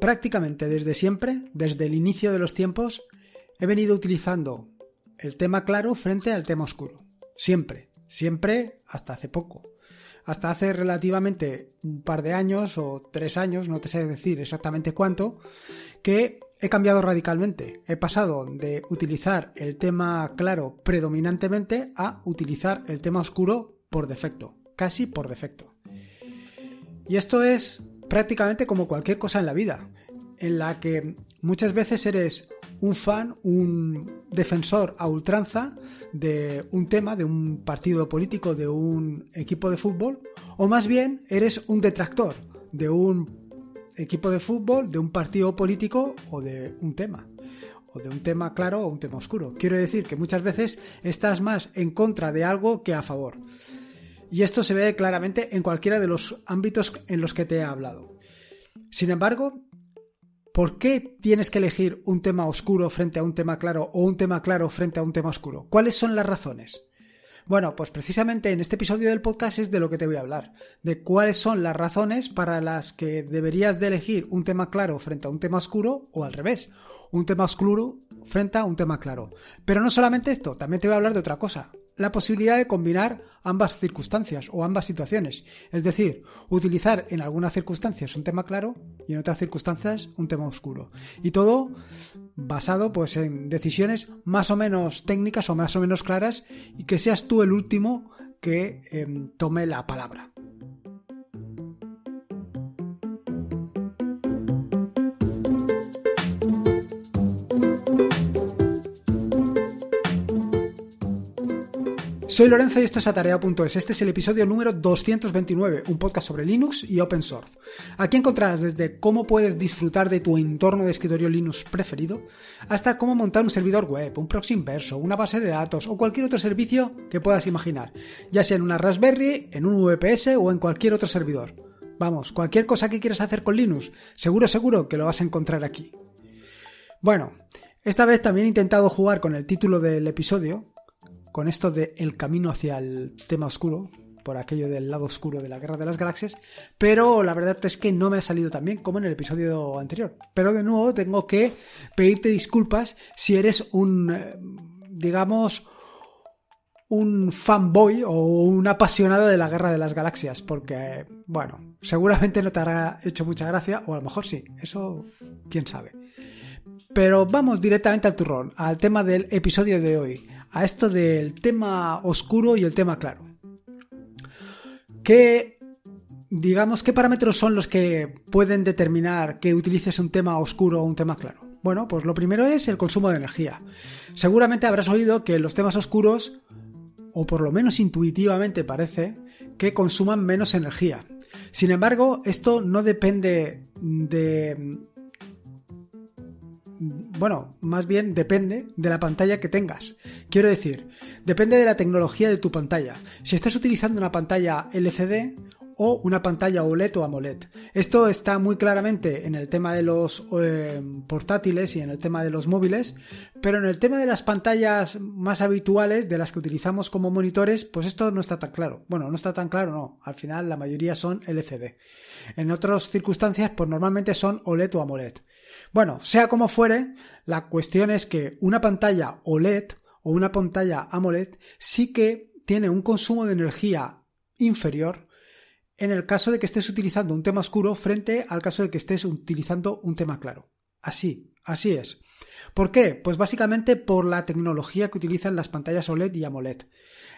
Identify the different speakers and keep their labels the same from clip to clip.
Speaker 1: Prácticamente desde siempre, desde el inicio de los tiempos, he venido utilizando el tema claro frente al tema oscuro. Siempre, siempre hasta hace poco. Hasta hace relativamente un par de años o tres años, no te sé decir exactamente cuánto, que he cambiado radicalmente. He pasado de utilizar el tema claro predominantemente a utilizar el tema oscuro por defecto, casi por defecto. Y esto es prácticamente como cualquier cosa en la vida, en la que muchas veces eres un fan, un defensor a ultranza de un tema, de un partido político, de un equipo de fútbol, o más bien eres un detractor de un equipo de fútbol, de un partido político o de un tema o de un tema claro o un tema oscuro. Quiero decir que muchas veces estás más en contra de algo que a favor y esto se ve claramente en cualquiera de los ámbitos en los que te he hablado. Sin embargo, ¿por qué tienes que elegir un tema oscuro frente a un tema claro o un tema claro frente a un tema oscuro? ¿Cuáles son las razones? Bueno, pues precisamente en este episodio del podcast es de lo que te voy a hablar, de cuáles son las razones para las que deberías de elegir un tema claro frente a un tema oscuro o al revés, un tema oscuro frente a un tema claro. Pero no solamente esto, también te voy a hablar de otra cosa, la posibilidad de combinar ambas circunstancias o ambas situaciones. Es decir, utilizar en algunas circunstancias un tema claro y en otras circunstancias un tema oscuro. Y todo basado pues, en decisiones más o menos técnicas o más o menos claras y que seas tú el último que em, tome la palabra. Soy Lorenzo y esto es Atarea.es. Este es el episodio número 229, un podcast sobre Linux y open source. Aquí encontrarás desde cómo puedes disfrutar de tu entorno de escritorio Linux preferido, hasta cómo montar un servidor web, un proxy inverso, una base de datos o cualquier otro servicio que puedas imaginar, ya sea en una Raspberry, en un VPS o en cualquier otro servidor. Vamos, cualquier cosa que quieras hacer con Linux, seguro, seguro que lo vas a encontrar aquí. Bueno, esta vez también he intentado jugar con el título del episodio, con esto de el camino hacia el tema oscuro, por aquello del lado oscuro de la Guerra de las Galaxias, pero la verdad es que no me ha salido tan bien como en el episodio anterior. Pero de nuevo tengo que pedirte disculpas si eres un, eh, digamos, un fanboy o un apasionado de la Guerra de las Galaxias, porque, bueno, seguramente no te hará hecho mucha gracia, o a lo mejor sí, eso quién sabe. Pero vamos directamente al turrón, al tema del episodio de hoy, a esto del tema oscuro y el tema claro. ¿Qué, digamos, qué parámetros son los que pueden determinar que utilices un tema oscuro o un tema claro? Bueno, pues lo primero es el consumo de energía. Seguramente habrás oído que los temas oscuros, o por lo menos intuitivamente parece, que consuman menos energía. Sin embargo, esto no depende de bueno, más bien depende de la pantalla que tengas. Quiero decir, depende de la tecnología de tu pantalla. Si estás utilizando una pantalla LCD o una pantalla OLED o AMOLED. Esto está muy claramente en el tema de los eh, portátiles y en el tema de los móviles, pero en el tema de las pantallas más habituales, de las que utilizamos como monitores, pues esto no está tan claro. Bueno, no está tan claro, no. Al final la mayoría son LCD. En otras circunstancias, pues normalmente son OLED o AMOLED. Bueno, sea como fuere, la cuestión es que una pantalla OLED o una pantalla AMOLED sí que tiene un consumo de energía inferior en el caso de que estés utilizando un tema oscuro frente al caso de que estés utilizando un tema claro. Así, así es. ¿Por qué? Pues básicamente por la tecnología que utilizan las pantallas OLED y AMOLED.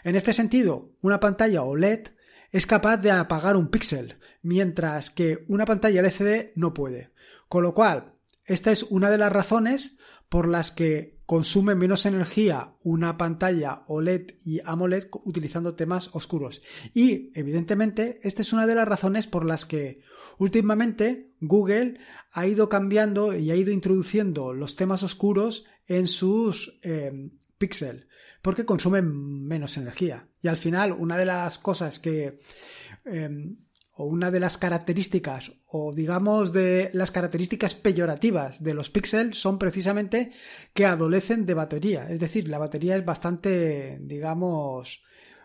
Speaker 1: En este sentido, una pantalla OLED es capaz de apagar un píxel, mientras que una pantalla LCD no puede. Con lo cual, esta es una de las razones por las que consume menos energía una pantalla OLED y AMOLED utilizando temas oscuros. Y evidentemente esta es una de las razones por las que últimamente Google ha ido cambiando y ha ido introduciendo los temas oscuros en sus em, Pixel, porque consumen menos energía. Y al final una de las cosas que... Em, o una de las características o digamos de las características peyorativas de los píxeles son precisamente que adolecen de batería, es decir, la batería es bastante digamos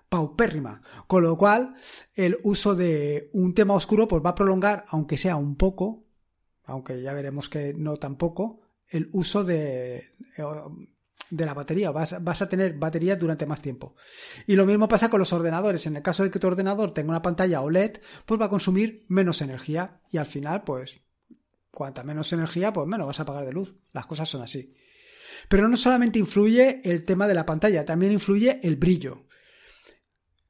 Speaker 1: paupérrima, con lo cual el uso de un tema oscuro pues va a prolongar aunque sea un poco, aunque ya veremos que no tampoco el uso de eh, de la batería, vas, vas, a tener batería durante más tiempo. Y lo mismo pasa con los ordenadores, en el caso de que tu ordenador tenga una pantalla OLED, pues va a consumir menos energía y al final, pues, cuanta menos energía, pues menos vas a pagar de luz. Las cosas son así. Pero no solamente influye el tema de la pantalla, también influye el brillo.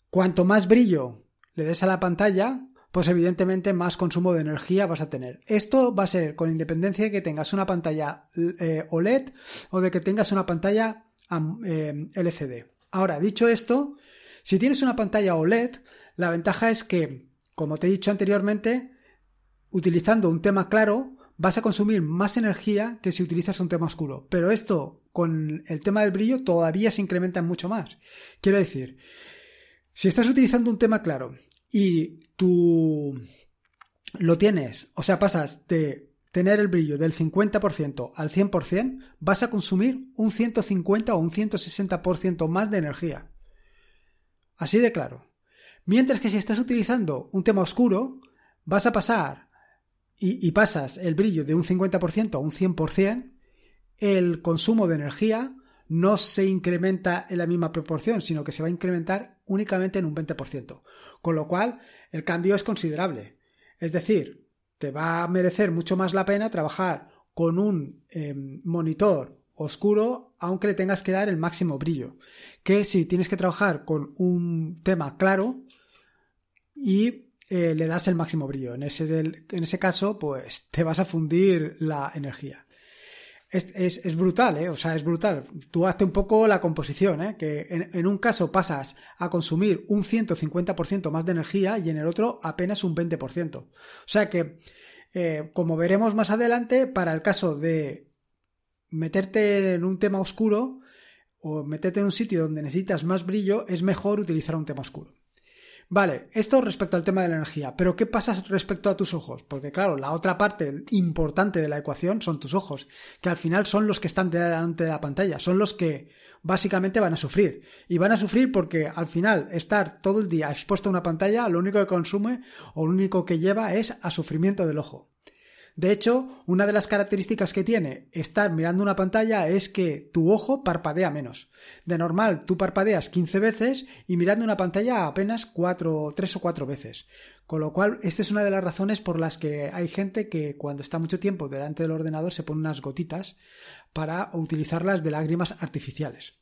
Speaker 1: Cuanto más brillo le des a la pantalla, pues evidentemente más consumo de energía vas a tener. Esto va a ser con independencia de que tengas una pantalla eh, OLED o de que tengas una pantalla eh, LCD. Ahora, dicho esto, si tienes una pantalla OLED, la ventaja es que, como te he dicho anteriormente, utilizando un tema claro, vas a consumir más energía que si utilizas un tema oscuro. Pero esto, con el tema del brillo, todavía se incrementa mucho más. Quiero decir, si estás utilizando un tema claro y tú lo tienes, o sea, pasas de tener el brillo del 50% al 100%, vas a consumir un 150 o un 160% más de energía. Así de claro. Mientras que si estás utilizando un tema oscuro, vas a pasar y, pasas el brillo de un 50% a un 100%, el consumo de energía no se incrementa en la misma proporción, sino que se va a incrementar únicamente en un 20%, con lo cual el cambio es considerable. Es decir, te va a merecer mucho más la pena trabajar con un em, monitor oscuro, aunque le tengas que dar el máximo brillo. Que si tienes que trabajar con un tema claro y eh, le das el máximo brillo. En ese, en ese caso, pues te vas a fundir la energía. Es, brutal, ¿eh? O sea, es brutal. Tú hazte un poco la composición, ¿eh? Que en, un caso pasas a consumir un 150% más de energía y en el otro apenas un 20%. O sea que, eh, como veremos más adelante, para el caso de meterte en un tema oscuro o meterte en un sitio donde necesitas más brillo, es mejor utilizar un tema oscuro. Vale, esto respecto al tema de la energía, pero ¿qué pasa respecto a tus ojos? Porque claro, la otra parte importante de la ecuación son tus ojos, que al final son los que están delante de la pantalla, son los que básicamente van a sufrir. Y van a sufrir porque al final estar todo el día expuesto a una pantalla, lo único que consume o lo único que lleva es a sufrimiento del ojo. De hecho, una de las características que tiene estar mirando una pantalla es que tu ojo parpadea menos. De normal, tú parpadeas 15 veces y mirando una pantalla apenas 4, 3 o 4 veces. Con lo cual, esta es una de las razones por las que hay gente que cuando está mucho tiempo delante del ordenador se pone unas gotitas para utilizarlas de lágrimas artificiales.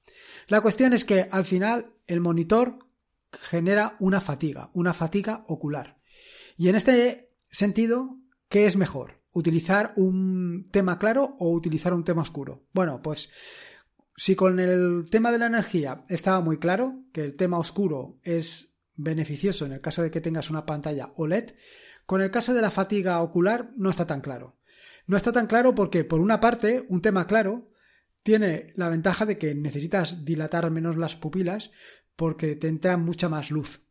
Speaker 1: La cuestión es que al final el monitor genera una fatiga, una fatiga ocular. Y en este sentido, ¿qué es mejor? utilizar un tema claro o utilizar un tema oscuro. Bueno, pues si con el tema de la energía estaba muy claro que el tema oscuro es beneficioso en el caso de que tengas una pantalla OLED, con el caso de la fatiga ocular no está tan claro. No está tan claro porque, por una parte, un tema claro tiene la ventaja de que necesitas dilatar menos las pupilas porque te entra mucha más luz.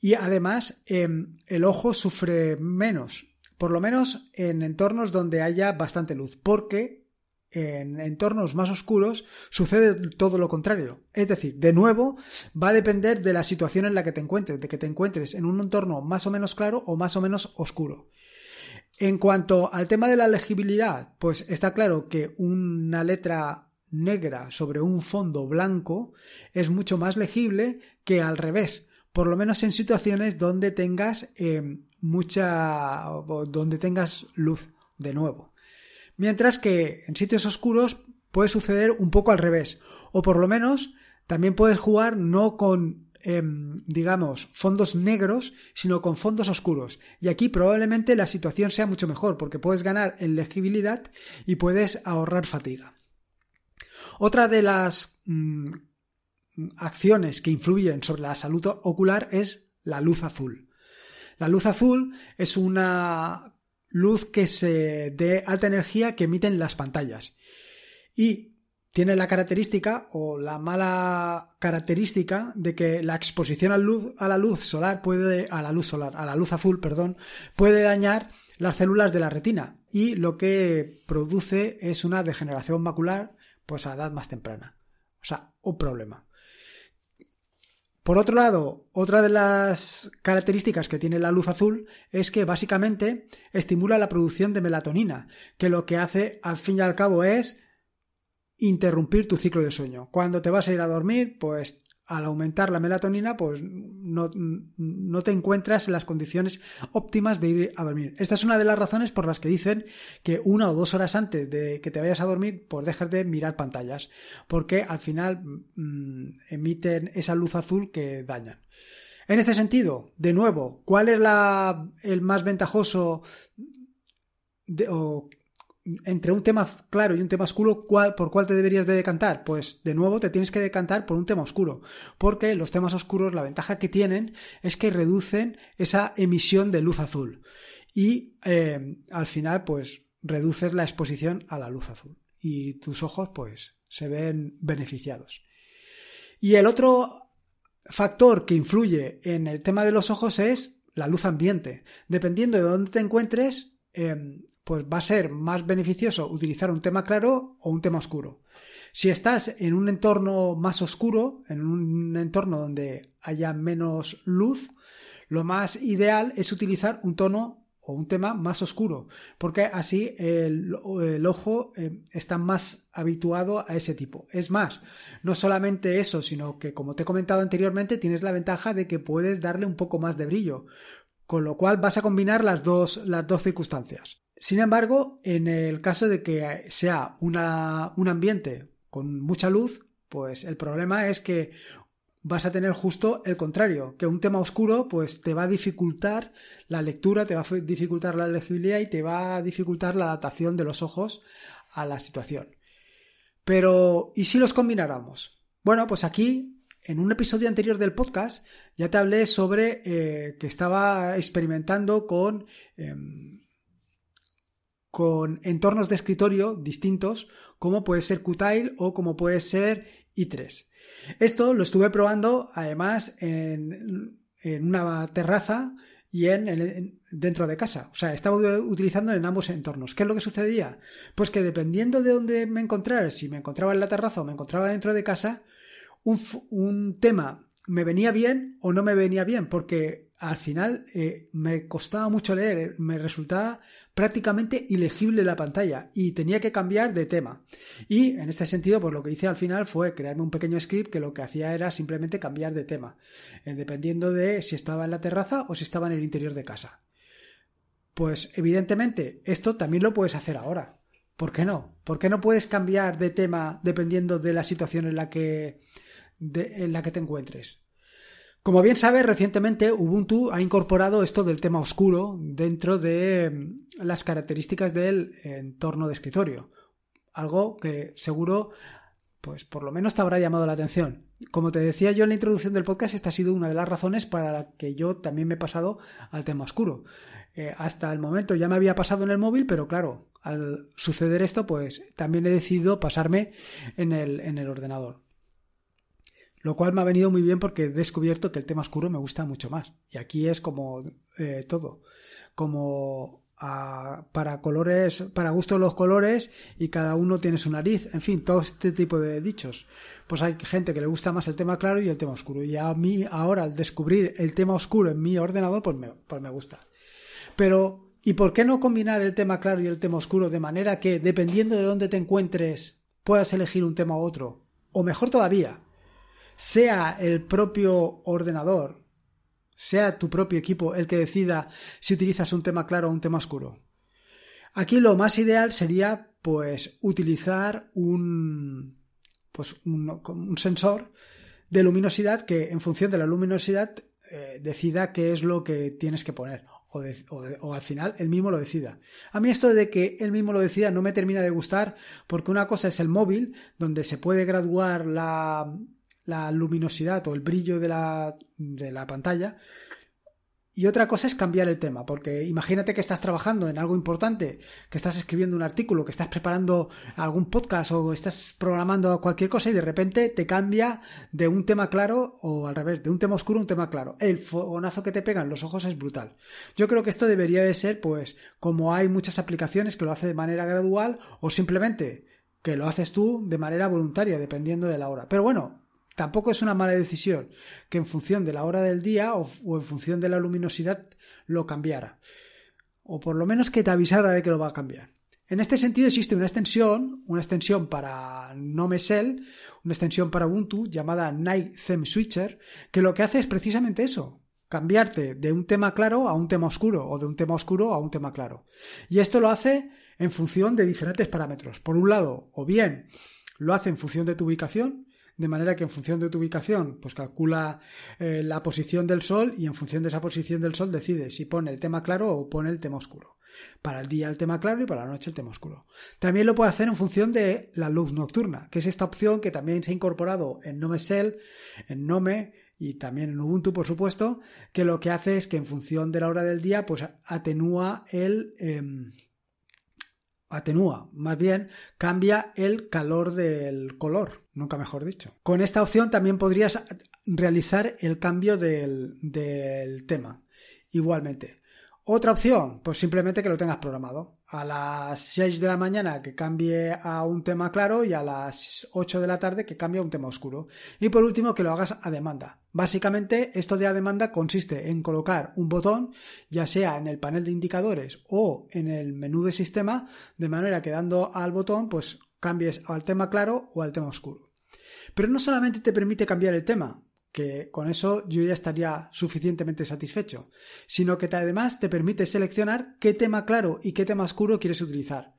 Speaker 1: Y además, em, el ojo sufre menos por lo menos en entornos donde haya bastante luz, porque en entornos más oscuros sucede todo lo contrario. Es decir, de nuevo, va a depender de la situación en la que te encuentres, de que te encuentres en un entorno más o menos claro o más o menos oscuro. En cuanto al tema de la legibilidad, pues está claro que una letra negra sobre un fondo blanco es mucho más legible que al revés por lo menos en situaciones donde tengas em, mucha, donde tengas luz de nuevo. Mientras que en sitios oscuros puede suceder un poco al revés, o por lo menos también puedes jugar no con em, digamos, fondos negros, sino con fondos oscuros. Y aquí probablemente la situación sea mucho mejor, porque puedes ganar en legibilidad y puedes ahorrar fatiga. Otra de las mm, acciones que influyen sobre la salud ocular es la luz azul. La luz azul es una luz que se de alta energía que emiten las pantallas y tiene la característica o la mala característica de que la exposición a, a la luz solar puede a la luz solar a la luz azul perdón puede dañar las células de la retina y lo que produce es una degeneración macular pues a edad más temprana o sea un problema por otro lado, otra de las características que tiene la luz azul es que básicamente estimula la producción de melatonina, que lo que hace al fin y al cabo es interrumpir tu ciclo de sueño. Cuando te vas a ir a dormir, pues al aumentar la melatonina, pues no, te encuentras en las condiciones óptimas de ir a dormir. Esta es una de las razones por las que dicen que una o dos horas antes de que te vayas a dormir, pues dejar de mirar pantallas, porque al final mm, emiten esa luz azul que dañan. En este sentido, de nuevo, ¿cuál es la, el más ventajoso de, o entre un tema claro y un tema oscuro, ¿por cuál te deberías de decantar? Pues de nuevo te tienes que decantar por un tema oscuro, porque los temas oscuros la ventaja que tienen es que reducen esa emisión de luz azul y eh, al final pues reduces la exposición a la luz azul y tus ojos pues se ven beneficiados. Y el otro factor que influye en el tema de los ojos es la luz ambiente. Dependiendo de dónde te encuentres, em, pues va a ser más beneficioso utilizar un tema claro o un tema oscuro. Si estás en un entorno más oscuro, en un entorno donde haya menos luz, lo más ideal es utilizar un tono o un tema más oscuro, porque así el, ojo eh, está más habituado a ese tipo. Es más, no solamente eso, sino que como te he comentado anteriormente, tienes la ventaja de que puedes darle un poco más de brillo, con lo cual vas a combinar las dos, las dos circunstancias. Sin embargo, en el caso de que sea un ambiente con mucha luz, pues el problema es que vas a tener justo el contrario, que un tema oscuro pues te va a dificultar la lectura, te va a dificultar la legibilidad y te va a dificultar la adaptación de los ojos a la situación. Pero, ¿y si los combináramos? Bueno, pues aquí, en un episodio anterior del podcast, ya te hablé sobre eh, que estaba experimentando con... Em, con entornos de escritorio distintos, como puede ser Qtile o como puede ser i3. Esto lo estuve probando además en, una terraza y en, dentro de casa. O sea, estaba utilizando en ambos entornos. ¿Qué es lo que sucedía? Pues que dependiendo de dónde me encontrara, si me encontraba en la terraza o me encontraba dentro de casa, un tema me venía bien o no me venía bien, porque al final eh, me costaba mucho leer, eh, me resultaba prácticamente ilegible la pantalla y tenía que cambiar de tema. Y en este sentido, pues lo que hice al final fue crearme un pequeño script que lo que hacía era simplemente cambiar de tema, eh, dependiendo de si estaba en la terraza o si estaba en el interior de casa. Pues evidentemente, esto también lo puedes hacer ahora. ¿Por qué no? ¿Por qué no puedes cambiar de tema dependiendo de la situación en la que, en la que te encuentres? Como bien sabes, recientemente Ubuntu ha incorporado esto del tema oscuro dentro de mm, las características del entorno de escritorio. Algo que seguro, pues por lo menos te habrá llamado la atención. Como te decía yo en la introducción del podcast, esta ha sido una de las razones para la que yo también me he pasado al tema oscuro. Eh, hasta el momento ya me había pasado en el móvil, pero claro, al suceder esto, pues también he decidido pasarme en el ordenador. Lo cual me ha venido muy bien porque he descubierto que el tema oscuro me gusta mucho más. Y aquí es como eh, todo. Como ah, para colores, para gusto los colores y cada uno tiene su nariz, en fin, todo este tipo de dichos. Pues hay gente que le gusta más el tema claro y el tema oscuro. Y a mí ahora al descubrir el tema oscuro en mi ordenador, pues me, pues me gusta. Pero, ¿y por qué no combinar el tema claro y el tema oscuro de manera que, dependiendo de dónde te encuentres, puedas elegir un tema u otro? O mejor todavía, sea el propio ordenador, sea tu propio equipo el que decida si utilizas un tema claro o un tema oscuro. Aquí lo más ideal sería pues utilizar un, pues, un, sensor de luminosidad que en función de la luminosidad eh, decida qué es lo que tienes que poner o, o, al final él mismo lo decida. A mí esto de que él mismo lo decida no me termina de gustar porque una cosa es el móvil donde se puede graduar la, la luminosidad o el brillo de la, de la pantalla. Y otra cosa es cambiar el tema, porque imagínate que estás trabajando en algo importante, que estás escribiendo un artículo, que estás preparando algún podcast o estás programando cualquier cosa y de repente te cambia de un tema claro o al revés, de un tema oscuro a un tema claro. El fogonazo que te pegan los ojos es brutal. Yo creo que esto debería de ser, pues, como hay muchas aplicaciones que lo hace de manera gradual o simplemente que lo haces tú de manera voluntaria, dependiendo de la hora. Pero bueno, Tampoco es una mala decisión que en función de la hora del día o, en función de la luminosidad lo cambiara. O por lo menos que te avisara de que lo va a cambiar. En este sentido existe una extensión, una extensión para Nome una extensión para Ubuntu llamada Night Theme Switcher, que lo que hace es precisamente eso, cambiarte de un tema claro a un tema oscuro o de un tema oscuro a un tema claro. Y esto lo hace en función de diferentes parámetros. Por un lado, o bien lo hace en función de tu ubicación, de manera que en función de tu ubicación, pues calcula eh, la posición del sol y en función de esa posición del sol decide si pone el tema claro o pone el tema oscuro. Para el día el tema claro y para la noche el tema oscuro. También lo puede hacer en función de la luz nocturna, que es esta opción que también se ha incorporado en Nome en Nome y también en Ubuntu, por supuesto, que lo que hace es que en función de la hora del día, pues atenúa el... Em, atenúa, más bien cambia el calor del color, nunca mejor dicho. Con esta opción también podrías realizar el cambio del, del tema, igualmente. Otra opción, pues simplemente que lo tengas programado a las 6 de la mañana que cambie a un tema claro y a las 8 de la tarde que cambie a un tema oscuro. Y por último, que lo hagas a demanda. Básicamente, esto de a demanda consiste en colocar un botón, ya sea en el panel de indicadores o en el menú de sistema, de manera que dando al botón, pues cambies al tema claro o al tema oscuro. Pero no solamente te permite cambiar el tema, que con eso yo ya estaría suficientemente satisfecho, sino que además te permite seleccionar qué tema claro y qué tema oscuro quieres utilizar.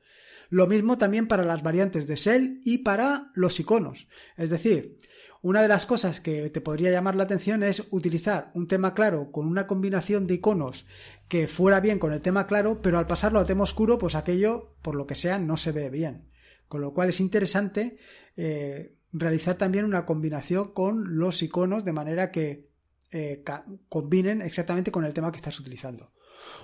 Speaker 1: Lo mismo también para las variantes de Shell y para los iconos. Es decir, una de las cosas que te podría llamar la atención es utilizar un tema claro con una combinación de iconos que fuera bien con el tema claro, pero al pasarlo a tema oscuro, pues aquello, por lo que sea, no se ve bien. Con lo cual es interesante eh, realizar también una combinación con los iconos de manera que eh, combinen exactamente con el tema que estás utilizando.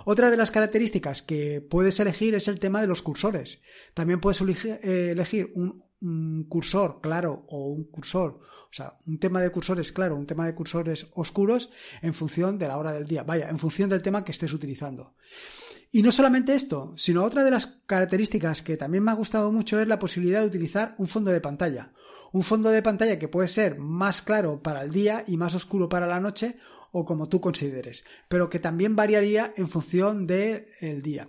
Speaker 1: Otra de las características que puedes elegir es el tema de los cursores. También puedes eh, elegir un, un, cursor claro o un cursor, o sea, un tema de cursores claro, un tema de cursores oscuros en función de la hora del día, vaya, en función del tema que estés utilizando. Y no solamente esto, sino otra de las características que también me ha gustado mucho es la posibilidad de utilizar un fondo de pantalla. Un fondo de pantalla que puede ser más claro para el día y más oscuro para la noche o como tú consideres, pero que también variaría en función del día.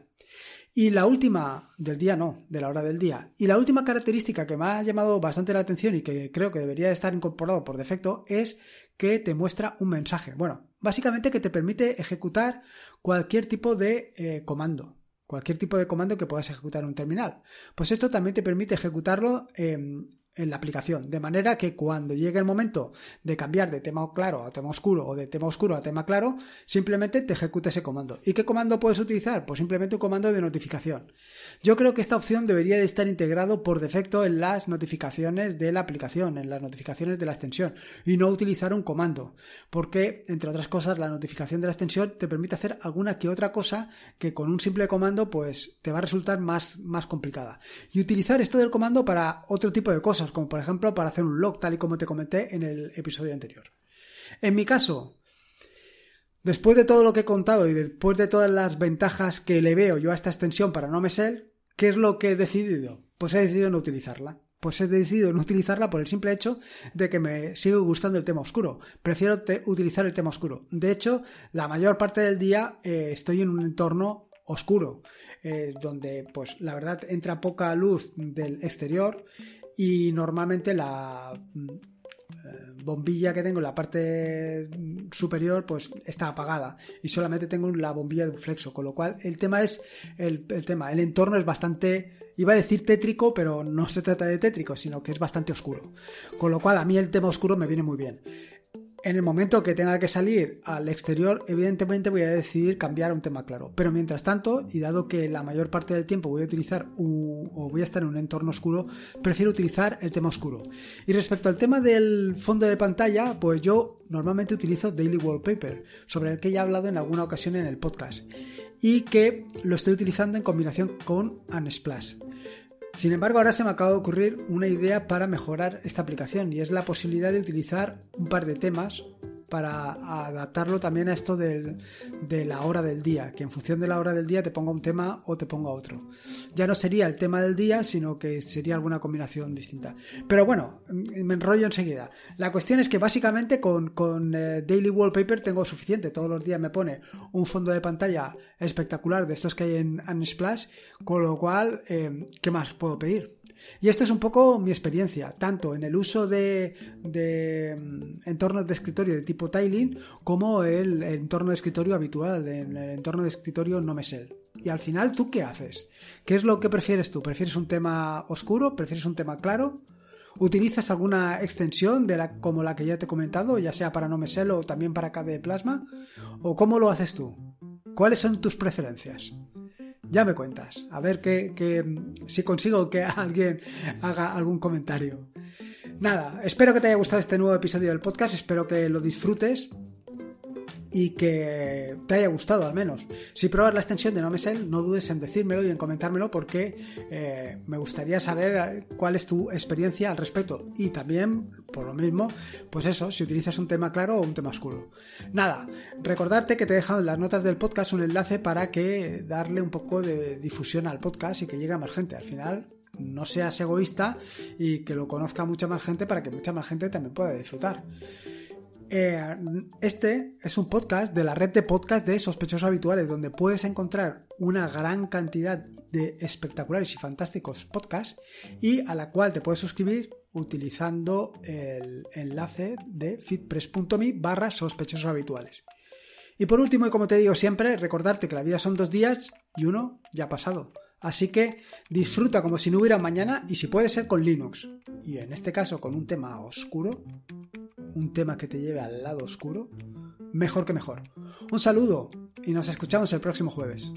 Speaker 1: Y la última, del día no, de la hora del día, y la última característica que me ha llamado bastante la atención y que creo que debería estar incorporado por defecto es que te muestra un mensaje. Bueno, básicamente que te permite ejecutar cualquier tipo de eh, comando, cualquier tipo de comando que puedas ejecutar en un terminal. Pues esto también te permite ejecutarlo en em, en la aplicación, de manera que cuando llegue el momento de cambiar de tema claro a tema oscuro o de tema oscuro a tema claro, simplemente te ejecute ese comando. ¿Y qué comando puedes utilizar? Pues simplemente un comando de notificación. Yo creo que esta opción debería de estar integrado por defecto en las notificaciones de la aplicación, en las notificaciones de la extensión, y no utilizar un comando, porque entre otras cosas la notificación de la extensión te permite hacer alguna que otra cosa que con un simple comando pues te va a resultar más, más complicada. Y utilizar esto del comando para otro tipo de cosas, como por ejemplo para hacer un log, tal y como te comenté en el episodio anterior. En mi caso, después de todo lo que he contado y después de todas las ventajas que le veo yo a esta extensión para no mesel, ¿qué es lo que he decidido? Pues he decidido no utilizarla. Pues he decidido no utilizarla por el simple hecho de que me sigue gustando el tema oscuro. Prefiero utilizar el tema oscuro. De hecho, la mayor parte del día eh, estoy en un entorno oscuro, eh, donde pues la verdad entra poca luz del exterior y normalmente la mm, eh, bombilla que tengo en la parte superior pues está apagada y solamente tengo la bombilla de un flexo con lo cual el tema es el, tema el entorno es bastante iba a decir tétrico pero no se trata de tétrico sino que es bastante oscuro con lo cual a mí el tema oscuro me viene muy bien en el momento que tenga que salir al exterior, evidentemente voy a decidir cambiar un tema claro. Pero mientras tanto, y dado que la mayor parte del tiempo voy a utilizar o voy a estar en un entorno oscuro, prefiero utilizar el tema oscuro. Y respecto al tema del fondo de pantalla, pues yo normalmente utilizo Daily Wallpaper, sobre el que ya he hablado en alguna ocasión en el podcast, y que lo estoy utilizando en combinación con Unsplash. Sin embargo, ahora se me acaba de ocurrir una idea para mejorar esta aplicación y es la posibilidad de utilizar un par de temas para adaptarlo también a esto de la hora del día, que en función de la hora del día te ponga un tema o te ponga otro. Ya no sería el tema del día, sino que sería alguna combinación distinta. Pero bueno, mm, me enrollo enseguida. La cuestión es que básicamente con, eh, Daily Wallpaper tengo suficiente. Todos los días me pone un fondo de pantalla espectacular de estos que hay en Unsplash, con lo cual, eh, ¿qué más puedo pedir? Y esto es un poco mi experiencia, tanto en el uso de, mm, entornos de escritorio de tipo tiling como el entorno de escritorio habitual, en el entorno de escritorio no mesel. Y al final, ¿tú qué haces? ¿Qué es lo que prefieres tú? ¿Prefieres un tema oscuro? ¿Prefieres un tema claro? ¿Utilizas alguna extensión como la que ya te he comentado, ya sea para no mesel o también para KDE Plasma? ¿O cómo lo haces tú? ¿Cuáles son tus preferencias? ya me cuentas. A ver si consigo que alguien haga algún comentario. Nada, espero que te haya gustado este nuevo episodio del podcast, espero que lo disfrutes y que te haya gustado al menos. Si pruebas la extensión de No Nomesel, no dudes en decírmelo y en comentármelo porque eh, me gustaría saber eh, cuál es tu experiencia al respecto. Y también, por lo mismo, pues eso, si utilizas un tema claro o un tema oscuro. Nada, recordarte que te he dejado en las notas del podcast un enlace para que darle un poco de difusión al podcast y que llegue a más gente. Al final, no seas egoísta y que lo conozca mucha más gente para que mucha más gente también pueda disfrutar. Eh, este es un podcast de la red de podcast de sospechosos habituales, donde puedes encontrar una gran cantidad de espectaculares y fantásticos podcasts y a la cual te puedes suscribir utilizando el enlace de fitpress.me barra sospechosos habituales. Y por último, y como te digo siempre, recordarte que la vida son dos días y uno ya ha pasado. Así que disfruta como si no hubiera mañana y si puede ser con Linux, y en este caso con un tema oscuro, un tema que te lleve al lado oscuro, mejor que mejor. Un saludo y nos escuchamos el próximo jueves.